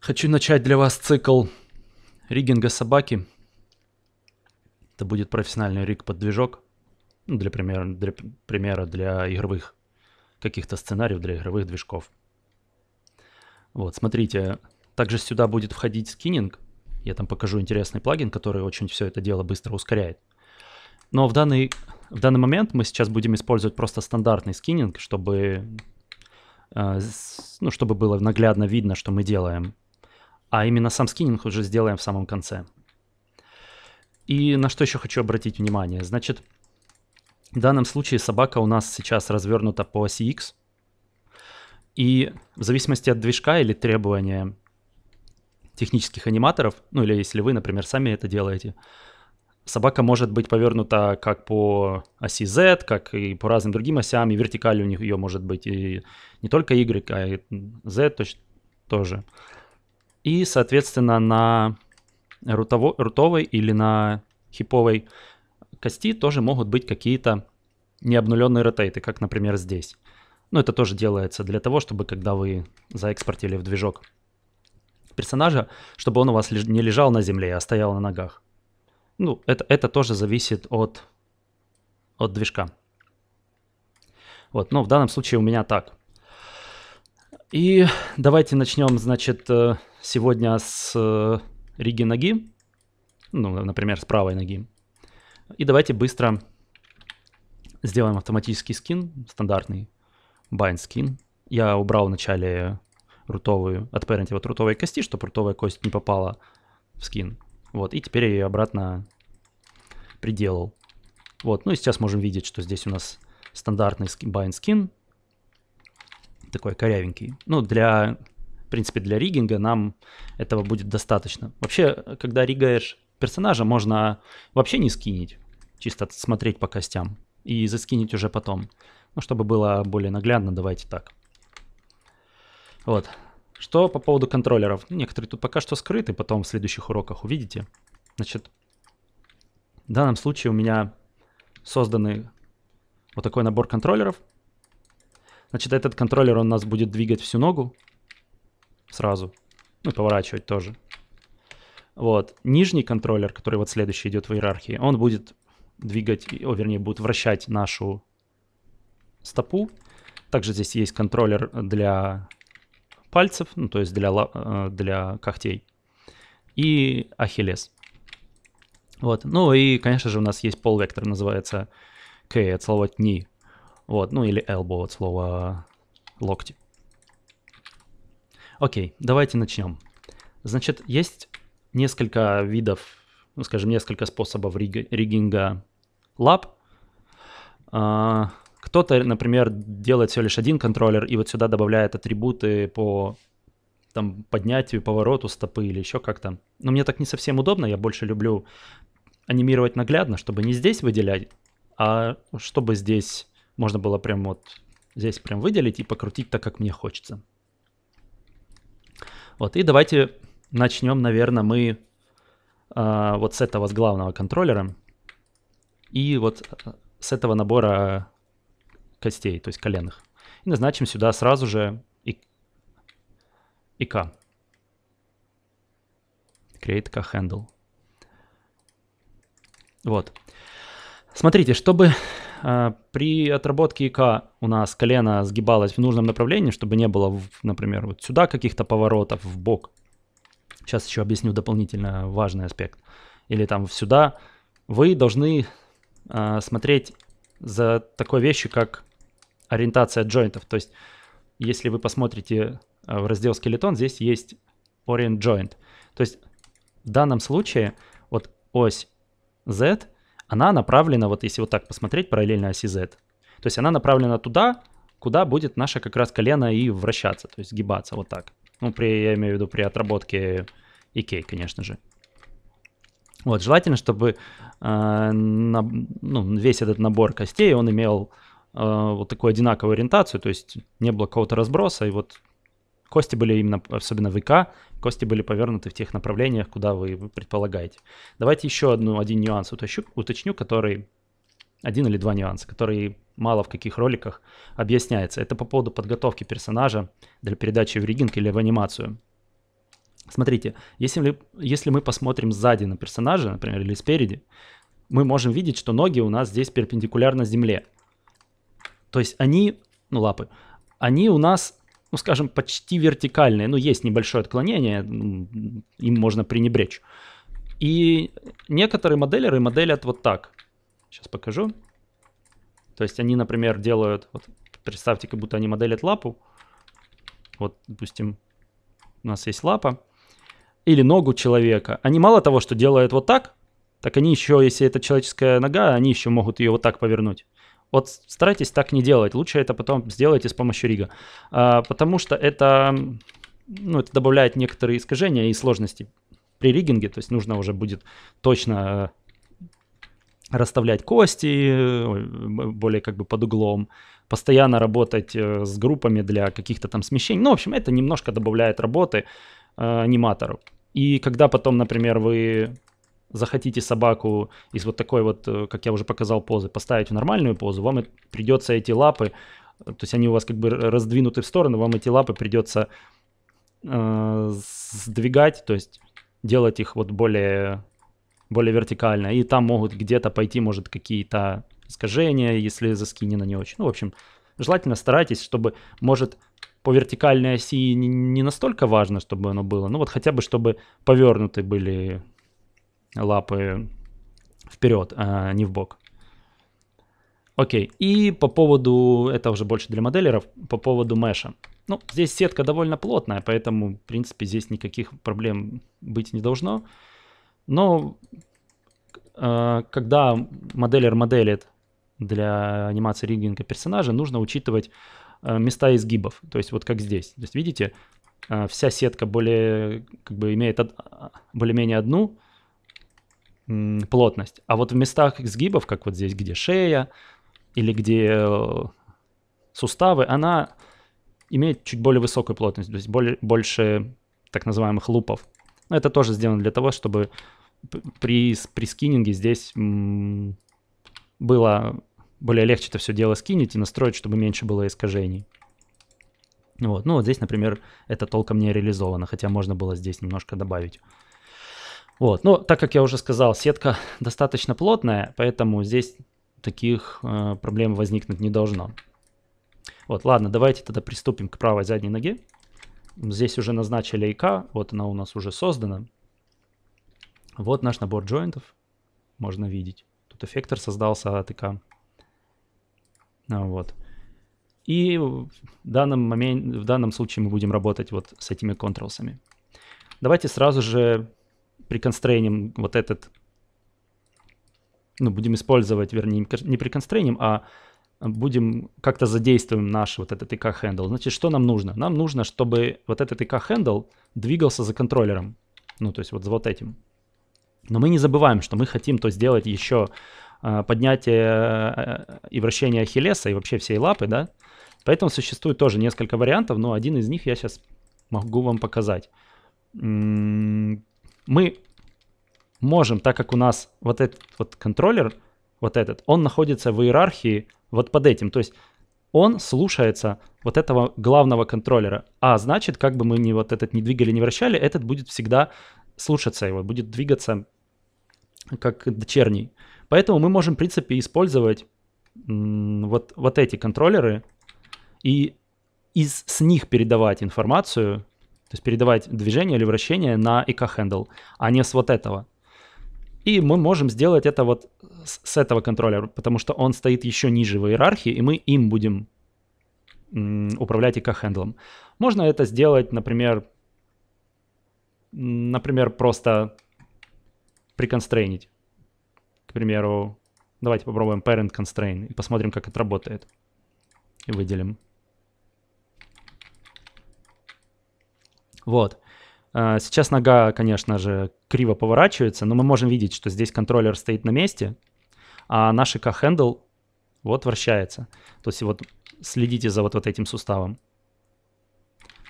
Хочу начать для вас цикл ригинга собаки. Это будет профессиональный риг под движок. Ну, для примера, для примера, для игровых каких-то сценариев, для игровых движков. Вот, смотрите. Также сюда будет входить скининг. Я там покажу интересный плагин, который очень все это дело быстро ускоряет. Но в данный в данный момент мы сейчас будем использовать просто стандартный скининг, чтобы, э, ну, чтобы было наглядно видно, что мы делаем. А именно сам скининг уже сделаем в самом конце. И на что еще хочу обратить внимание. Значит, в данном случае собака у нас сейчас развернута по оси X. И в зависимости от движка или требования технических аниматоров, ну или если вы, например, сами это делаете, собака может быть повернута как по оси Z, как и по разным другим осям, и вертикаль у них ее может быть и не только Y, а и Z точно тоже. И, соответственно, на рутово, рутовой или на хиповой кости тоже могут быть какие-то необнуленные ротейты, как, например, здесь. Но ну, это тоже делается для того, чтобы когда вы заэкспортили в движок персонажа, чтобы он у вас не лежал на земле, а стоял на ногах. Ну, это, это тоже зависит от, от движка. Вот, но ну, в данном случае у меня так. И давайте начнем, значит, э, сегодня с э, риги ноги. Ну, например, с правой ноги. И давайте быстро сделаем автоматический скин, стандартный bind скин. Я убрал вначале рутовую, отпарентил от рутовой кости, чтобы рутовая кость не попала в скин. Вот, и теперь я ее обратно приделал. Вот, ну и сейчас можем видеть, что здесь у нас стандартный bind skin, такой корявенький. Ну, для, в принципе, для ригинга нам этого будет достаточно. Вообще, когда ригаешь персонажа, можно вообще не скинить, чисто смотреть по костям и заскинить уже потом. Ну, чтобы было более наглядно, давайте так. Вот, что по поводу контроллеров? Ну, некоторые тут пока что скрыты, потом в следующих уроках увидите. Значит, в данном случае у меня созданы вот такой набор контроллеров. Значит, этот контроллер, у нас будет двигать всю ногу сразу. Ну и поворачивать тоже. Вот. Нижний контроллер, который вот следующий идет в иерархии, он будет двигать, о, вернее, будет вращать нашу стопу. Также здесь есть контроллер для пальцев, ну, то есть для, э, для когтей, и ахиллес. Вот. Ну и, конечно же, у нас есть полвектор, называется k от слова «ни». Вот. Ну или elbow от слова «локти». Окей, давайте начнем. Значит, есть несколько видов, ну, скажем, несколько способов ригинга лап. А, кто-то, например, делает всего лишь один контроллер и вот сюда добавляет атрибуты по там, поднятию, повороту стопы или еще как-то. Но мне так не совсем удобно, я больше люблю анимировать наглядно, чтобы не здесь выделять, а чтобы здесь можно было прям вот здесь прям выделить и покрутить так, как мне хочется. Вот, и давайте начнем, наверное, мы э, вот с этого, с главного контроллера. И вот э, с этого набора костей, то есть коленных. И назначим сюда сразу же и ик. Create handle. Вот. Смотрите, чтобы э, при отработке ИК у нас колено сгибалось в нужном направлении, чтобы не было, в, например, вот сюда каких-то поворотов в бок. Сейчас еще объясню дополнительно важный аспект. Или там сюда. Вы должны э, смотреть за такой вещью, как ориентация джойнтов. То есть, если вы посмотрите э, в раздел скелетон, здесь есть orient joint. То есть, в данном случае вот ось Z, она направлена, вот если вот так посмотреть, параллельно оси Z. То есть она направлена туда, куда будет наше как раз колено и вращаться, то есть сгибаться вот так. Ну, при, я имею в виду при отработке EK, конечно же. Вот, желательно, чтобы э, на, ну, весь этот набор костей, он имел Э, вот такую одинаковую ориентацию, то есть не было какого-то разброса, и вот кости были именно, особенно в ИК, кости были повернуты в тех направлениях, куда вы, вы предполагаете. Давайте еще одну, один нюанс уточню, уточню, который, один или два нюанса, который мало в каких роликах объясняется. Это по поводу подготовки персонажа для передачи в ригинг или в анимацию. Смотрите, если, если мы посмотрим сзади на персонажа, например, или спереди, мы можем видеть, что ноги у нас здесь перпендикулярно земле. То есть они, ну лапы, они у нас, ну скажем, почти вертикальные. Ну есть небольшое отклонение, им можно пренебречь. И некоторые моделеры моделят вот так. Сейчас покажу. То есть они, например, делают, вот, представьте, как будто они моделят лапу. Вот, допустим, у нас есть лапа или ногу человека. Они мало того, что делают вот так, так они еще, если это человеческая нога, они еще могут ее вот так повернуть. Вот старайтесь так не делать. Лучше это потом сделайте с помощью рига. А, потому что это, ну, это добавляет некоторые искажения и сложности при ригинге, То есть нужно уже будет точно э, расставлять кости э, более как бы под углом, постоянно работать э, с группами для каких-то там смещений. Ну, в общем, это немножко добавляет работы э, аниматору. И когда потом, например, вы захотите собаку из вот такой вот, э, как я уже показал, позы поставить в нормальную позу, вам придется эти лапы, э, то есть они у вас как бы раздвинуты в стороны, вам эти лапы придется э, сдвигать, то есть делать их вот более, более вертикально. И там могут где-то пойти, может, какие-то искажения, если заскинено не очень. Ну, в общем, желательно старайтесь, чтобы, может, по вертикальной оси не, не настолько важно, чтобы оно было, ну вот хотя бы, чтобы повернуты были лапы вперед, а не в бок. Окей, и по поводу, это уже больше для моделеров, по поводу меша. Ну, здесь сетка довольно плотная, поэтому, в принципе, здесь никаких проблем быть не должно. Но э, когда моделер моделит для анимации риггинга персонажа, нужно учитывать э, места изгибов. То есть вот как здесь. То есть видите, э, вся сетка более, как бы имеет более-менее одну плотность. А вот в местах сгибов, как вот здесь, где шея или где э, суставы, она имеет чуть более высокую плотность, то есть более, больше так называемых лупов. Но это тоже сделано для того, чтобы при, при скининге здесь было более легче это все дело скинить и настроить, чтобы меньше было искажений. Вот. Ну вот здесь, например, это толком не реализовано, хотя можно было здесь немножко добавить. Вот. Но так как я уже сказал, сетка достаточно плотная, поэтому здесь таких э, проблем возникнуть не должно. Вот, ладно, давайте тогда приступим к правой задней ноге. Здесь уже назначили ИК, вот она у нас уже создана. Вот наш набор джойнтов, можно видеть. Тут эффектор создался от ИК. А, вот. И в данном, момент, в данном случае мы будем работать вот с этими контролсами. Давайте сразу же приконстрейним вот этот, ну, будем использовать, вернее, не приконстрейним, а будем как-то задействуем наш вот этот IK handle. Значит, что нам нужно? Нам нужно, чтобы вот этот IK handle двигался за контроллером. Ну, то есть вот за вот этим. Но мы не забываем, что мы хотим то сделать еще э, поднятие э, и вращение Ахиллеса и вообще всей лапы, да? Поэтому существует тоже несколько вариантов, но один из них я сейчас могу вам показать. М м-м, -м мы можем, так как у нас вот этот вот контроллер, вот этот, он находится в иерархии вот под этим. То есть он слушается вот этого главного контроллера. А значит, как бы мы ни вот этот не двигали, не вращали, этот будет всегда слушаться его, будет двигаться как дочерний. Поэтому мы можем, в принципе, использовать вот, вот эти контроллеры и из, с них передавать информацию то есть передавать движение или вращение на EK-handle, а не с вот этого. И мы можем сделать это вот с этого контроллера, потому что он стоит еще ниже в иерархии, и мы им будем управлять EK-хендлом. Можно это сделать, например, например, просто приконстрейнить. К примеру, давайте попробуем parent constrain и посмотрим, как это работает. И выделим Вот. Э, сейчас нога, конечно же, криво поворачивается, но мы можем видеть, что здесь контроллер стоит на месте, а наш ИК-хендл вот вращается. То есть вот следите за вот, вот этим суставом.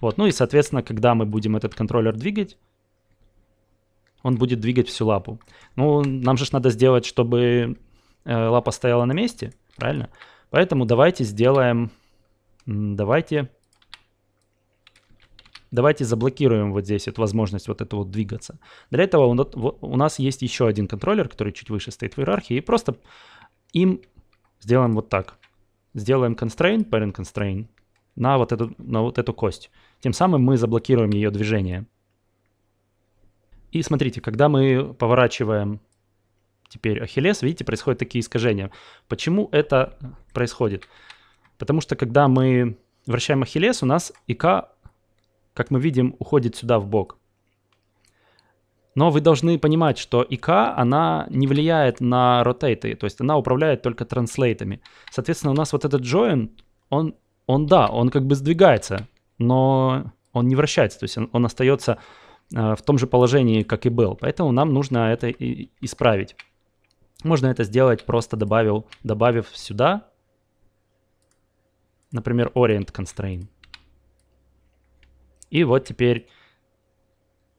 Вот, ну и, соответственно, когда мы будем этот контроллер двигать, он будет двигать всю лапу. Ну, нам же надо сделать, чтобы э, лапа стояла на месте, правильно? Поэтому давайте сделаем, давайте Давайте заблокируем вот здесь эту возможность вот эту вот двигаться. Для этого у нас есть еще один контроллер, который чуть выше стоит в иерархии, и просто им сделаем вот так. Сделаем constraint, parent constraint на вот эту, на вот эту кость. Тем самым мы заблокируем ее движение. И смотрите, когда мы поворачиваем теперь ахиллес, видите, происходят такие искажения. Почему это происходит? Потому что когда мы вращаем ахиллес, у нас ИК как мы видим, уходит сюда в бок. Но вы должны понимать, что ИК, она не влияет на ротейты, то есть она управляет только транслейтами. Соответственно, у нас вот этот join, он, он да, он как бы сдвигается, но он не вращается, то есть он, он остается э, в том же положении, как и был. Поэтому нам нужно это и, исправить. Можно это сделать просто добавил, добавив сюда, например, orient constraint. И вот теперь,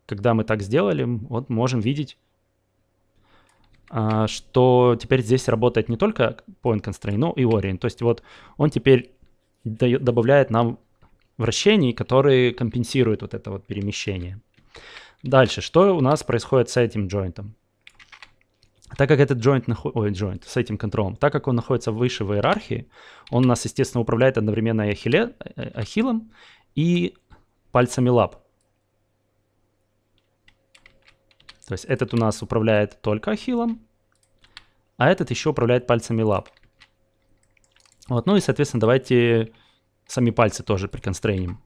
когда мы так сделали, вот можем видеть, а, что теперь здесь работает не только point constraint, но и orient. То есть вот он теперь дает, добавляет нам вращений, которые компенсируют вот это вот перемещение. Дальше, что у нас происходит с этим джойнтом? Так как этот joint, нахо... Ой, joint с этим контролом, так как он находится выше в иерархии, он у нас, естественно, управляет одновременно и ахилле... Э, ахиллом и пальцами лап. То есть этот у нас управляет только ахиллом, а этот еще управляет пальцами лап. Вот, ну и, соответственно, давайте сами пальцы тоже приконстрейним.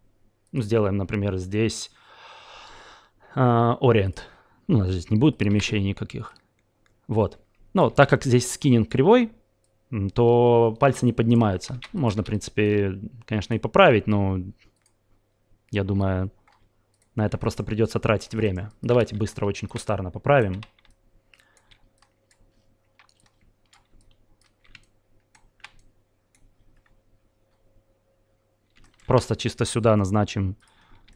Ну, сделаем, например, здесь а, ориент. Э, ну, у нас здесь не будет перемещений никаких. Вот. Но так как здесь скининг кривой, то пальцы не поднимаются. Можно, в принципе, конечно, и поправить, но я думаю, на это просто придется тратить время. Давайте быстро очень кустарно поправим. Просто чисто сюда назначим,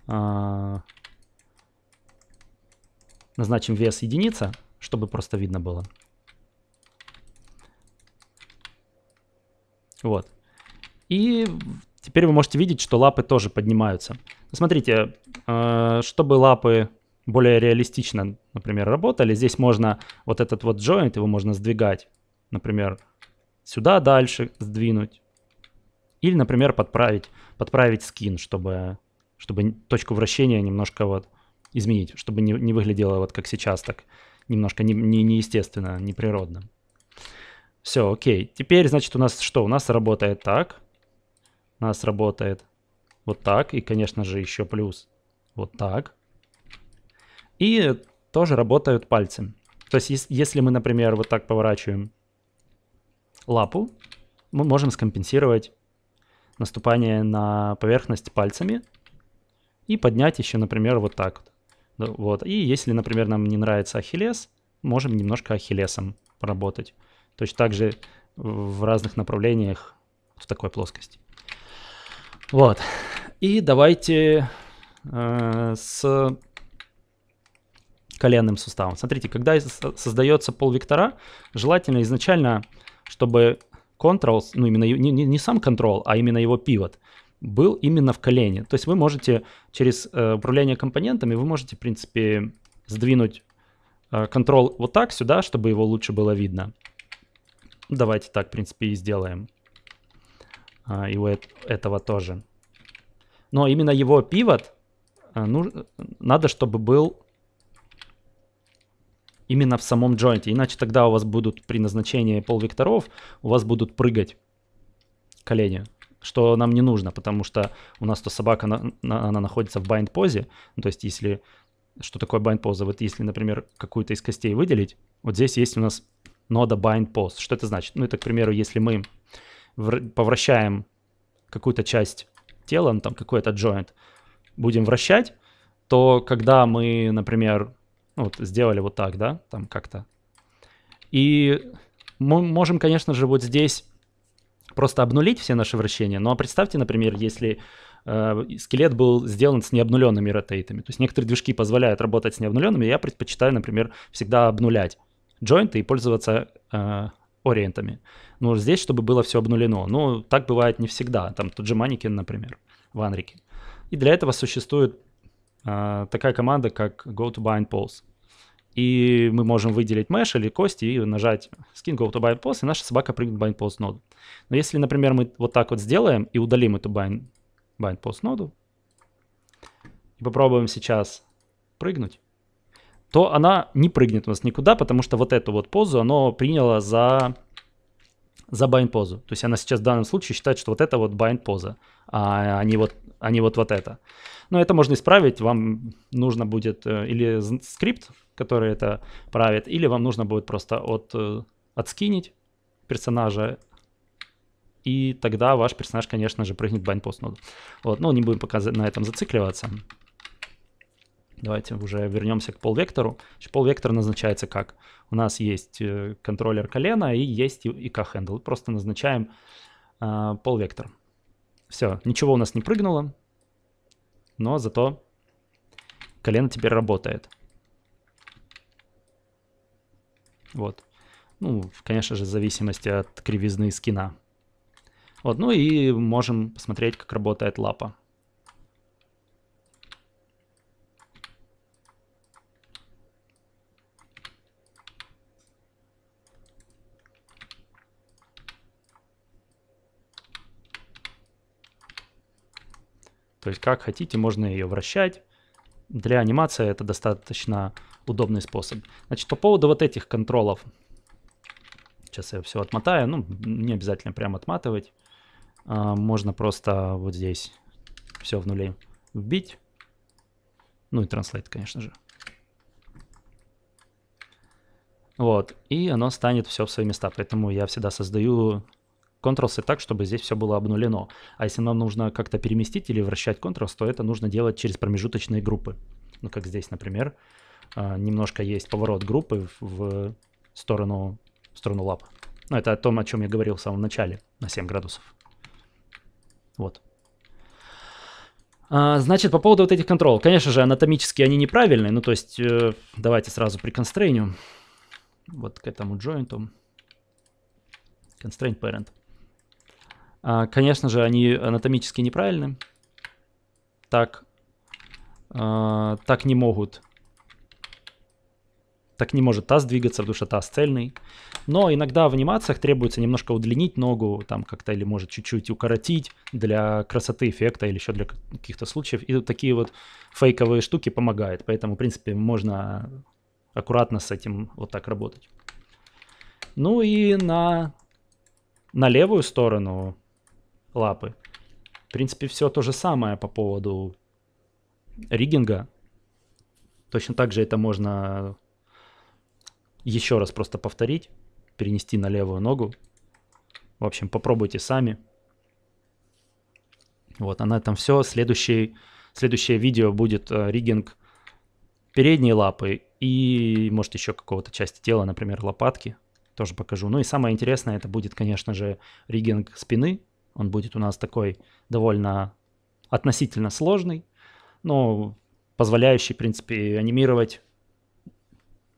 э, назначим вес единица, чтобы просто видно было. Вот. И теперь вы можете видеть, что лапы тоже поднимаются. Смотрите, э, чтобы лапы более реалистично, например, работали, здесь можно вот этот вот joint, его можно сдвигать, например, сюда дальше сдвинуть. Или, например, подправить, подправить скин, чтобы, чтобы точку вращения немножко вот изменить, чтобы не, не выглядело вот как сейчас, так немножко не, не, неестественно, неприродно. Все, окей. Теперь, значит, у нас что? У нас работает так. У нас работает вот так. И, конечно же, еще плюс. Вот так. И тоже работают пальцем. То есть, если мы, например, вот так поворачиваем лапу, мы можем скомпенсировать наступание на поверхность пальцами и поднять еще, например, вот так вот. вот. И если, например, нам не нравится ахиллес, можем немножко ахиллесом поработать. Точно так же в разных направлениях в такой плоскости. Вот. И давайте э, с коленным суставом. Смотрите, когда создается полвектора, желательно изначально, чтобы control, ну именно не, не, не сам control, а именно его пивот, был именно в колене. То есть вы можете через э, управление компонентами, вы можете, в принципе, сдвинуть э, вот так сюда, чтобы его лучше было видно. Давайте так, в принципе, и сделаем. А, и у этого тоже. Но именно его пивот ну, надо, чтобы был именно в самом джойнте. Иначе тогда у вас будут при назначении полвекторов, у вас будут прыгать колени, что нам не нужно, потому что у нас то собака, она находится в bind позе. Ну, то есть если... Что такое bind поза? Вот если, например, какую-то из костей выделить, вот здесь есть у нас нода bind pose. Что это значит? Ну, это, к примеру, если мы повращаем какую-то часть тела, ну, там какой-то joint, будем вращать, то когда мы, например, ну, вот сделали вот так, да, там как-то, и мы можем, конечно же, вот здесь просто обнулить все наши вращения, но представьте, например, если э, скелет был сделан с необнуленными ротейтами, то есть некоторые движки позволяют работать с необнуленными, я предпочитаю, например, всегда обнулять джойнты и пользоваться э, ориентами. Но ну, здесь, чтобы было все обнулено. Но ну, так бывает не всегда. Там тот же Манекин, например, в Анрике. И для этого существует э, такая команда, как go to bind GoToBindPulse. И мы можем выделить mesh или кости и нажать skin go to bind pulse, и наша собака прыгнет bind pulse ноду. Но если, например, мы вот так вот сделаем и удалим эту bind, bind pulse ноду, и попробуем сейчас прыгнуть, то она не прыгнет у нас никуда, потому что вот эту вот позу она приняла за, за байн позу. То есть она сейчас в данном случае считает, что вот это вот байн поза, а не вот, а не вот, вот это. Но это можно исправить, вам нужно будет э, или скрипт, который это правит, или вам нужно будет просто от, э, отскинить персонажа, и тогда ваш персонаж, конечно же, прыгнет в bind пост ноду. Вот, но ну, не будем пока на этом зацикливаться. Давайте уже вернемся к полвектору. Полвектор назначается как? У нас есть э, контроллер колена и есть ИК-хендл. Просто назначаем э, полвектор. Все, ничего у нас не прыгнуло, но зато колено теперь работает. Вот. Ну, конечно же, в зависимости от кривизны скина. Вот, ну и можем посмотреть, как работает лапа. То есть как хотите, можно ее вращать. Для анимации это достаточно удобный способ. Значит, по поводу вот этих контролов. Сейчас я все отмотаю. Ну, не обязательно прям отматывать. А, можно просто вот здесь все в нуле вбить. Ну и транслейт, конечно же. Вот, и оно станет все в свои места. Поэтому я всегда создаю Ctrl-C так, чтобы здесь все было обнулено. А если нам нужно как-то переместить или вращать Ctrl, то это нужно делать через промежуточные группы. Ну, как здесь, например, а, немножко есть поворот группы в сторону, в сторону лап. Ну, это о том, о чем я говорил в самом начале, на 7 градусов. Вот. А, значит, по поводу вот этих контролов, Конечно же, анатомически они неправильные. Ну, то есть, э, давайте сразу при констрейню. Вот к этому джойнту. Constraint parent. А, конечно же, они анатомически неправильны. Так, а, так не могут. Так не может таз двигаться, потому что таз цельный. Но иногда в анимациях требуется немножко удлинить ногу, там как-то или может чуть-чуть укоротить для красоты эффекта или еще для каких-то случаев. И вот такие вот фейковые штуки помогают. Поэтому, в принципе, можно аккуратно с этим вот так работать. Ну и на, на левую сторону лапы. В принципе, все то же самое по поводу риггинга. Точно так же это можно еще раз просто повторить, перенести на левую ногу. В общем, попробуйте сами. Вот, а на этом все. Следующий, следующее видео будет э, риггинг передней лапы и, может, еще какого-то части тела, например, лопатки. Тоже покажу. Ну и самое интересное, это будет, конечно же, риггинг спины, он будет у нас такой довольно относительно сложный, но позволяющий, в принципе, анимировать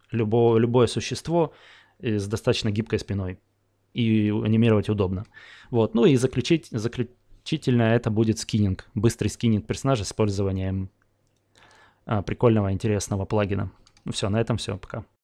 любое, любое существо э, с достаточно гибкой спиной. И анимировать удобно. Вот. Ну и заключить, заключительно это будет скининг Быстрый скининг персонажа с использованием а, прикольного, интересного плагина. Ну все, на этом все, пока.